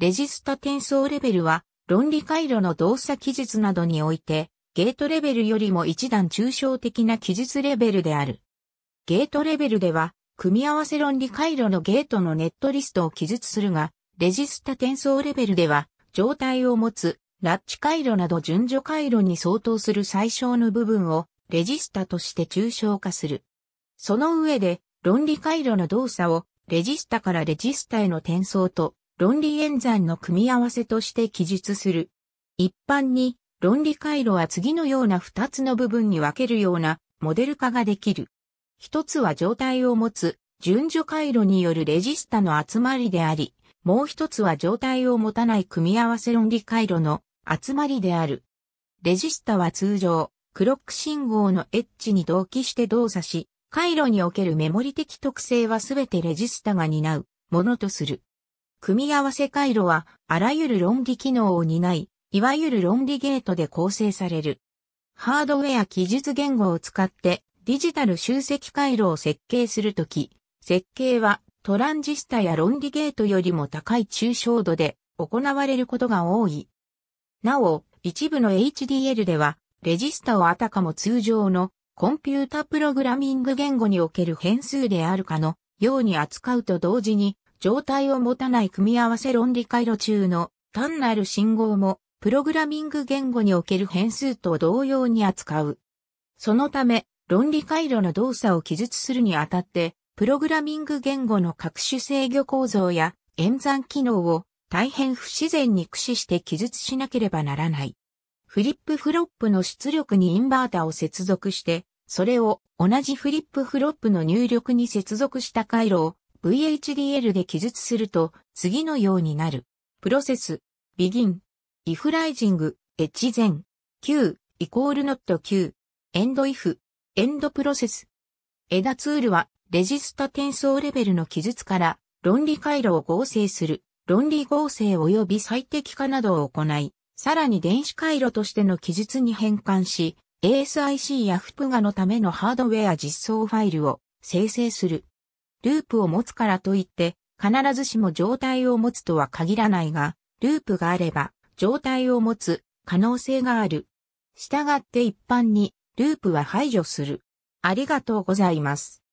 レジスタ転送レベルは、論理回路の動作記述などにおいて、ゲートレベルよりも一段抽象的な記述レベルである。ゲートレベルでは、組み合わせ論理回路のゲートのネットリストを記述するが、レジスタ転送レベルでは、状態を持つ、ラッチ回路など順序回路に相当する最小の部分を、レジスタとして抽象化する。その上で、論理回路の動作を、レジスタからレジスタへの転送と、論理演算の組み合わせとして記述する。一般に、論理回路は次のような二つの部分に分けるようなモデル化ができる。一つは状態を持つ順序回路によるレジスタの集まりであり、もう一つは状態を持たない組み合わせ論理回路の集まりである。レジスタは通常、クロック信号のエッジに同期して動作し、回路におけるメモリ的特性はすべてレジスタが担うものとする。組み合わせ回路は、あらゆる論理機能を担い、いわゆる論理ゲートで構成される。ハードウェア記述言語を使って、ディジタル集積回路を設計するとき、設計はトランジスタや論理ゲートよりも高い抽象度で行われることが多い。なお、一部の HDL では、レジスタをあたかも通常のコンピュータプログラミング言語における変数であるかのように扱うと同時に、状態を持たない組み合わせ論理回路中の単なる信号も、プログラミング言語における変数と同様に扱う。そのため、論理回路の動作を記述するにあたって、プログラミング言語の各種制御構造や演算機能を大変不自然に駆使して記述しなければならない。フリップフロップの出力にインバータを接続して、それを同じフリップフロップの入力に接続した回路を VHDL で記述すると次のようになる。プロセス、begin, if rising, h 前、q, イコール not q, end if, end プロセス。枝ツールはレジスタ転送レベルの記述から論理回路を合成する、論理合成及び最適化などを行い、さらに電子回路としての記述に変換し、ASIC や FPGA のためのハードウェア実装ファイルを生成する。ループを持つからといって、必ずしも状態を持つとは限らないが、ループがあれば、状態を持つ可能性がある。したがって一般に、ループは排除する。ありがとうございます。